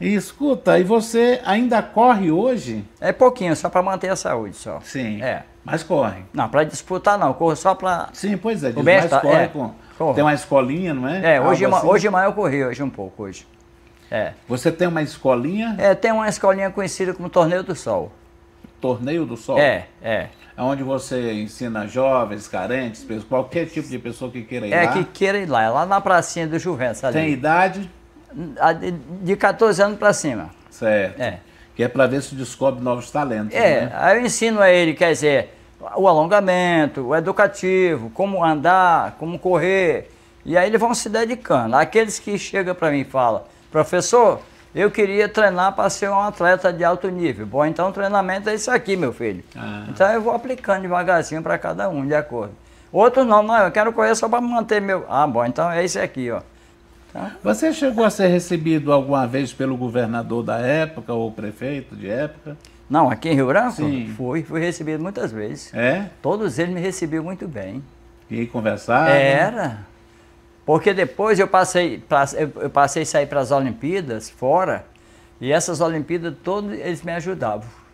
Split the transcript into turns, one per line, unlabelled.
E escuta, e você ainda corre hoje? É pouquinho, só para manter a saúde só. Sim. É. Mas corre. Não, para disputar não, corro só para. Sim, pois é. Diz, mas corre é, com... Tem uma escolinha, não é? É, hoje, assim. hoje
mais eu corri, hoje um pouco hoje. É. Você
tem uma escolinha? É, tem uma escolinha conhecida como Torneio do Sol. Torneio do Sol? É, é. É onde você ensina jovens, carentes, qualquer tipo de pessoa que queira ir é, lá. É, que
queira ir lá. É lá na pracinha do Juventus ali. Tem idade? de 14 anos para cima.
Certo. É. Que é para ver se descobre novos talentos. É, né?
aí eu ensino a ele, quer dizer, o alongamento, o educativo, como andar, como correr. E aí eles vão se dedicando. Aqueles que chegam para mim e falam, professor, eu queria treinar para ser um atleta de alto nível. Bom, então o treinamento é isso aqui, meu filho. Ah. Então eu vou aplicando devagarzinho para cada um, de acordo. Outros não, não, eu quero correr só para manter meu. Ah, bom, então é isso aqui, ó. Tá?
Você chegou a ser recebido alguma vez pelo governador da época ou prefeito de época? Não, aqui em Rio Branco? Sim. Fui, fui
recebido muitas vezes. É? Todos eles me recebiam muito bem. E conversaram? Era. Porque depois eu passei, eu passei a sair para as Olimpíadas fora, e essas Olimpíadas todos eles me ajudavam.